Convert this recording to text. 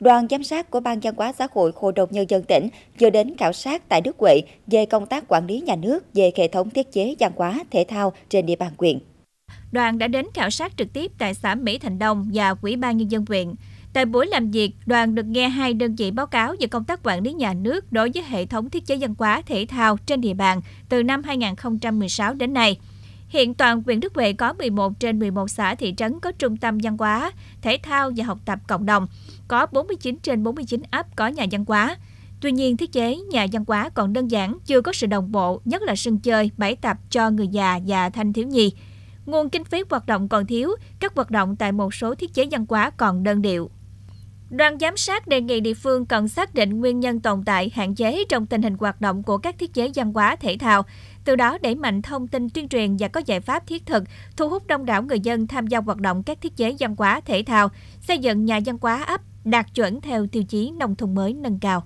đoàn giám sát của Ban văn hóa xã hội Hội đồng Nhân dân tỉnh vừa đến khảo sát tại Đức Huệ về công tác quản lý nhà nước về hệ thống thiết chế văn hóa thể thao trên địa bàn quyện. Đoàn đã đến khảo sát trực tiếp tại xã Mỹ Thành Đông và Ủy ban Nhân dân huyện. Tại buổi làm việc, đoàn được nghe hai đơn vị báo cáo về công tác quản lý nhà nước đối với hệ thống thiết chế văn hóa thể thao trên địa bàn từ năm 2016 đến nay. Hiện toàn huyện Đức Huệ có 11 trên 11 xã thị trấn có trung tâm văn hóa, thể thao và học tập cộng đồng, có 49 trên 49 ấp có nhà văn hóa. Tuy nhiên, thiết chế nhà văn hóa còn đơn giản, chưa có sự đồng bộ, nhất là sân chơi, bãi tập cho người già và thanh thiếu nhi. Nguồn kinh phí hoạt động còn thiếu, các hoạt động tại một số thiết chế văn hóa còn đơn điệu. Đoàn giám sát đề nghị địa phương cần xác định nguyên nhân tồn tại hạn chế trong tình hình hoạt động của các thiết chế văn hóa thể thao, từ đó đẩy mạnh thông tin tuyên truyền và có giải pháp thiết thực, thu hút đông đảo người dân tham gia hoạt động các thiết chế văn hóa thể thao, xây dựng nhà văn hóa ấp đạt chuẩn theo tiêu chí nông thôn mới nâng cao.